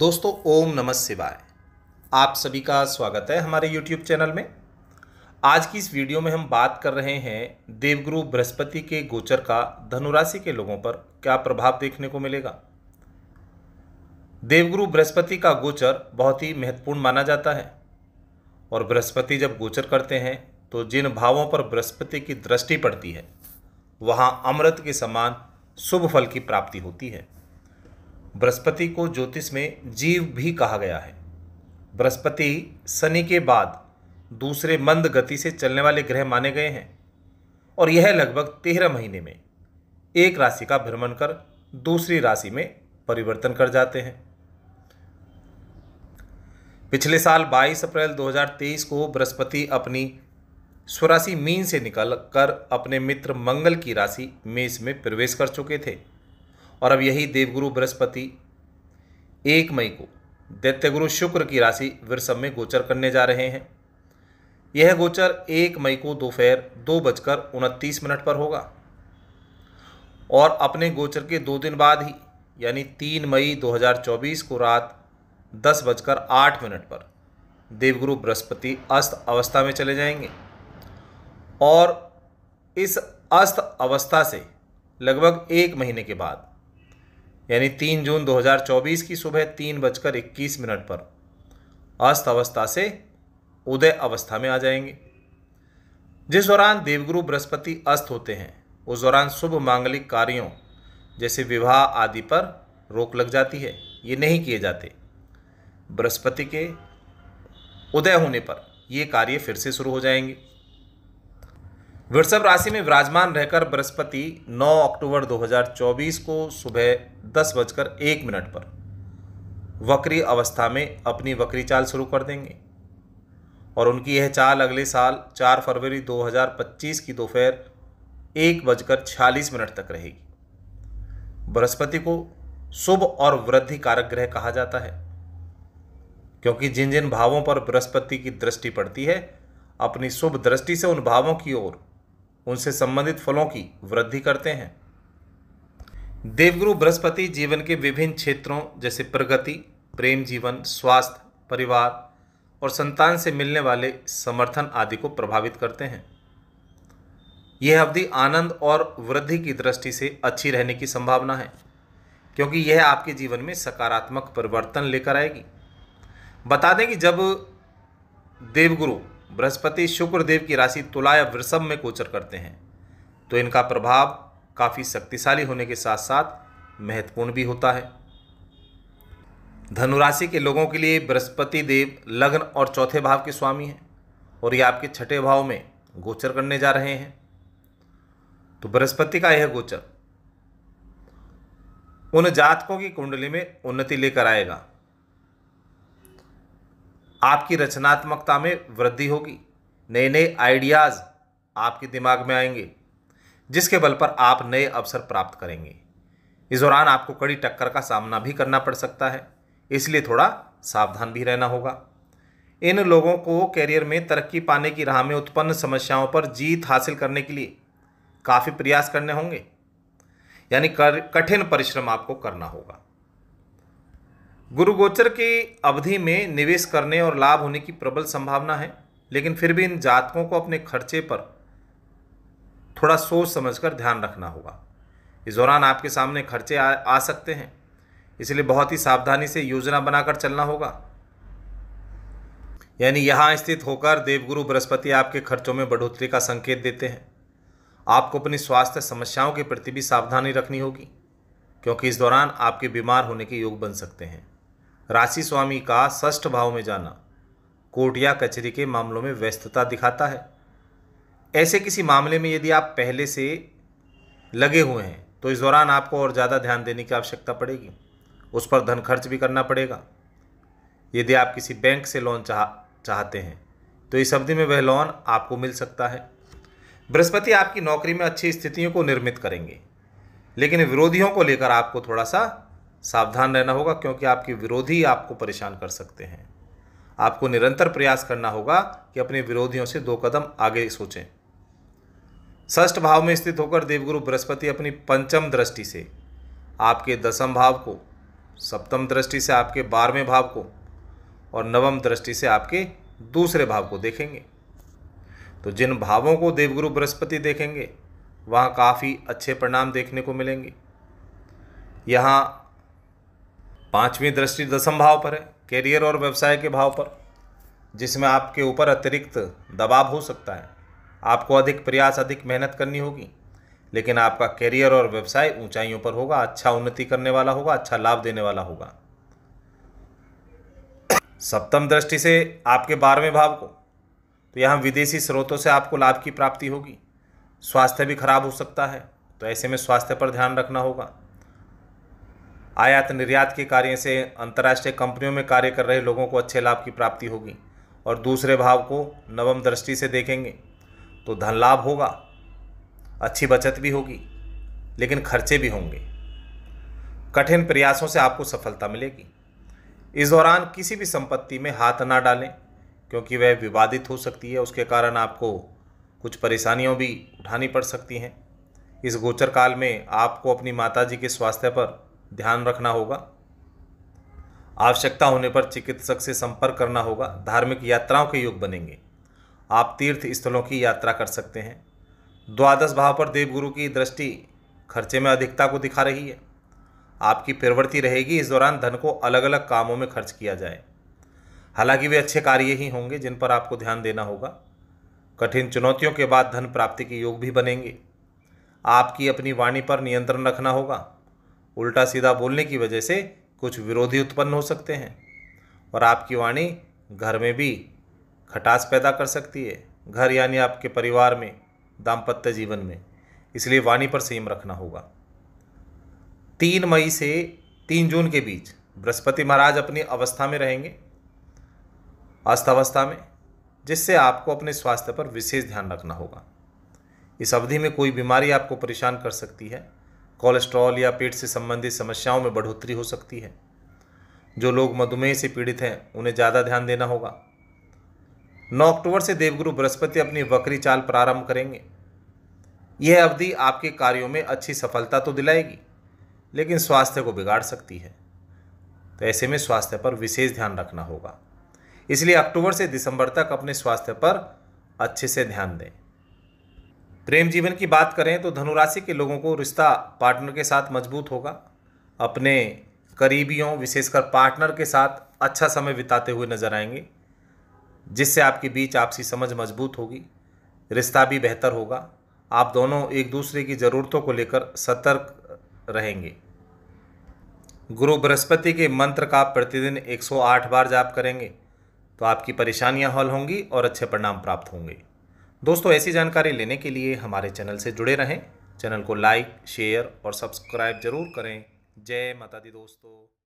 दोस्तों ओम नमः शिवाय आप सभी का स्वागत है हमारे YouTube चैनल में आज की इस वीडियो में हम बात कर रहे हैं देवगुरु बृहस्पति के गोचर का धनुराशि के लोगों पर क्या प्रभाव देखने को मिलेगा देवगुरु बृहस्पति का गोचर बहुत ही महत्वपूर्ण माना जाता है और बृहस्पति जब गोचर करते हैं तो जिन भावों पर बृहस्पति की दृष्टि पड़ती है वहाँ अमृत के समान शुभ फल की प्राप्ति होती है बृहस्पति को ज्योतिष में जीव भी कहा गया है बृहस्पति शनि के बाद दूसरे मंद गति से चलने वाले ग्रह माने गए हैं और यह लगभग तेरह महीने में एक राशि का भ्रमण कर दूसरी राशि में परिवर्तन कर जाते हैं पिछले साल 22 अप्रैल 2023 को बृहस्पति अपनी स्वराशि मीन से निकल कर अपने मित्र मंगल की राशि मेष में प्रवेश कर चुके थे और अब यही देवगुरु बृहस्पति एक मई को दैत्यगुरु शुक्र की राशि वृषभ में गोचर करने जा रहे हैं यह गोचर एक मई को दोपहर दो बजकर उनतीस मिनट पर होगा और अपने गोचर के दो दिन बाद ही यानी तीन मई 2024 को रात दस बजकर आठ मिनट पर देवगुरु बृहस्पति अस्त अवस्था में चले जाएंगे और इस अस्त अवस्था से लगभग एक महीने के बाद यानी तीन जून 2024 की सुबह तीन बजकर इक्कीस मिनट पर अस्त अवस्था से उदय अवस्था में आ जाएंगे जिस दौरान देवगुरु बृहस्पति अस्त होते हैं उस दौरान शुभ मांगलिक कार्यों जैसे विवाह आदि पर रोक लग जाती है ये नहीं किए जाते बृहस्पति के उदय होने पर ये कार्य फिर से शुरू हो जाएंगे वृषभ राशि में विराजमान रहकर बृहस्पति 9 अक्टूबर 2024 को सुबह दस बजकर एक मिनट पर वक्री अवस्था में अपनी वक्री चाल शुरू कर देंगे और उनकी यह चाल अगले साल 4 फरवरी 2025 की दोपहर एक बजकर छियालीस मिनट तक रहेगी बृहस्पति को शुभ और वृद्धि कारक ग्रह कहा जाता है क्योंकि जिन जिन भावों पर बृहस्पति की दृष्टि पड़ती है अपनी शुभ दृष्टि से उन भावों की ओर उनसे संबंधित फलों की वृद्धि करते हैं देवगुरु बृहस्पति जीवन के विभिन्न क्षेत्रों जैसे प्रगति प्रेम जीवन स्वास्थ्य परिवार और संतान से मिलने वाले समर्थन आदि को प्रभावित करते हैं यह अवधि आनंद और वृद्धि की दृष्टि से अच्छी रहने की संभावना है क्योंकि यह आपके जीवन में सकारात्मक परिवर्तन लेकर आएगी बता दें कि जब देवगुरु बृहस्पति शुक्र देव की राशि तुला या वृषभ में गोचर करते हैं तो इनका प्रभाव काफ़ी शक्तिशाली होने के साथ साथ महत्वपूर्ण भी होता है धनुराशि के लोगों के लिए बृहस्पति देव लग्न और चौथे भाव के स्वामी हैं और ये आपके छठे भाव में गोचर करने जा रहे हैं तो बृहस्पति का यह गोचर उन जातकों की कुंडली में उन्नति लेकर आएगा आपकी रचनात्मकता में वृद्धि होगी नए नए आइडियाज़ आपके दिमाग में आएंगे जिसके बल पर आप नए अवसर प्राप्त करेंगे इस दौरान आपको कड़ी टक्कर का सामना भी करना पड़ सकता है इसलिए थोड़ा सावधान भी रहना होगा इन लोगों को कैरियर में तरक्की पाने की राह में उत्पन्न समस्याओं पर जीत हासिल करने के लिए काफ़ी प्रयास करने होंगे यानी कठिन परिश्रम आपको करना होगा गुरु गोचर की अवधि में निवेश करने और लाभ होने की प्रबल संभावना है लेकिन फिर भी इन जातकों को अपने खर्चे पर थोड़ा सोच समझकर ध्यान रखना होगा इस दौरान आपके सामने खर्चे आ, आ सकते हैं इसलिए बहुत ही सावधानी से योजना बनाकर चलना होगा यानी यहाँ स्थित होकर देवगुरु बृहस्पति आपके खर्चों में बढ़ोतरी का संकेत देते हैं आपको अपनी स्वास्थ्य समस्याओं के प्रति भी सावधानी रखनी होगी क्योंकि इस दौरान आपके बीमार होने के योग बन सकते हैं राशि स्वामी का ष्ठ भाव में जाना कोर्ट या कचहरी के मामलों में व्यस्तता दिखाता है ऐसे किसी मामले में यदि आप पहले से लगे हुए हैं तो इस दौरान आपको और ज़्यादा ध्यान देने की आवश्यकता पड़ेगी उस पर धन खर्च भी करना पड़ेगा यदि आप किसी बैंक से लोन चाह चाहते हैं तो इस अवधि में वह लोन आपको मिल सकता है बृहस्पति आपकी नौकरी में अच्छी स्थितियों को निर्मित करेंगे लेकिन विरोधियों को लेकर आपको थोड़ा सा सावधान रहना होगा क्योंकि आपके विरोधी आपको परेशान कर सकते हैं आपको निरंतर प्रयास करना होगा कि अपने विरोधियों से दो कदम आगे सोचें ष्ठ भाव में स्थित होकर देवगुरु बृहस्पति अपनी पंचम दृष्टि से आपके दसम भाव को सप्तम दृष्टि से आपके बारहवें भाव को और नवम दृष्टि से आपके दूसरे भाव को देखेंगे तो जिन भावों को देवगुरु बृहस्पति देखेंगे वहाँ काफ़ी अच्छे परिणाम देखने को मिलेंगे यहाँ पांचवी दृष्टि दसम भाव पर है कैरियर और व्यवसाय के भाव पर जिसमें आपके ऊपर अतिरिक्त दबाव हो सकता है आपको अधिक प्रयास अधिक मेहनत करनी होगी लेकिन आपका कैरियर और व्यवसाय ऊंचाइयों पर होगा अच्छा उन्नति करने वाला होगा अच्छा लाभ देने वाला होगा सप्तम दृष्टि से आपके बारहवें भाव को तो यहाँ विदेशी स्रोतों से आपको लाभ की प्राप्ति होगी स्वास्थ्य भी खराब हो सकता है तो ऐसे में स्वास्थ्य पर ध्यान रखना होगा आयात निर्यात के कार्य से अंतर्राष्ट्रीय कंपनियों में कार्य कर रहे लोगों को अच्छे लाभ की प्राप्ति होगी और दूसरे भाव को नवम दृष्टि से देखेंगे तो धन लाभ होगा अच्छी बचत भी होगी लेकिन खर्चे भी होंगे कठिन प्रयासों से आपको सफलता मिलेगी इस दौरान किसी भी संपत्ति में हाथ ना डालें क्योंकि वह विवादित हो सकती है उसके कारण आपको कुछ परेशानियों भी उठानी पड़ सकती हैं इस गोचर काल में आपको अपनी माताजी के स्वास्थ्य पर ध्यान रखना होगा आवश्यकता होने पर चिकित्सक से संपर्क करना होगा धार्मिक यात्राओं के योग बनेंगे आप तीर्थ स्थलों की यात्रा कर सकते हैं द्वादश भाव पर देवगुरु की दृष्टि खर्चे में अधिकता को दिखा रही है आपकी प्रवृत्ति रहेगी इस दौरान धन को अलग अलग कामों में खर्च किया जाए हालांकि वे अच्छे कार्य ही होंगे जिन पर आपको ध्यान देना होगा कठिन चुनौतियों के बाद धन प्राप्ति के योग भी बनेंगे आपकी अपनी वाणी पर नियंत्रण रखना होगा उल्टा सीधा बोलने की वजह से कुछ विरोधी उत्पन्न हो सकते हैं और आपकी वाणी घर में भी खटास पैदा कर सकती है घर यानी आपके परिवार में दाम्पत्य जीवन में इसलिए वाणी पर संयम रखना होगा तीन मई से तीन जून के बीच बृहस्पति महाराज अपनी अवस्था में रहेंगे अस्थावस्था में जिससे आपको अपने स्वास्थ्य पर विशेष ध्यान रखना होगा इस अवधि में कोई बीमारी आपको परेशान कर सकती है कोलेस्ट्रॉल या पेट से संबंधित समस्याओं में बढ़ोतरी हो सकती है जो लोग मधुमेह से पीड़ित हैं उन्हें ज़्यादा ध्यान देना होगा 9 अक्टूबर से देवगुरु बृहस्पति अपनी वक्री चाल प्रारंभ करेंगे यह अवधि आपके कार्यों में अच्छी सफलता तो दिलाएगी लेकिन स्वास्थ्य को बिगाड़ सकती है तो ऐसे में स्वास्थ्य पर विशेष ध्यान रखना होगा इसलिए अक्टूबर से दिसंबर तक अपने स्वास्थ्य पर अच्छे से ध्यान दें प्रेम जीवन की बात करें तो धनुराशि के लोगों को रिश्ता पार्टनर के साथ मजबूत होगा अपने करीबियों विशेषकर पार्टनर के साथ अच्छा समय बिताते हुए नजर आएंगे जिससे आपके बीच आपसी समझ मजबूत होगी रिश्ता भी बेहतर होगा आप दोनों एक दूसरे की ज़रूरतों को लेकर सतर्क रहेंगे गुरु बृहस्पति के मंत्र का प्रतिदिन 108 बार जाप करेंगे तो आपकी परेशानियां हल होंगी और अच्छे परिणाम प्राप्त होंगे दोस्तों ऐसी जानकारी लेने के लिए हमारे चैनल से जुड़े रहें चैनल को लाइक शेयर और सब्सक्राइब जरूर करें जय माता दी दोस्तों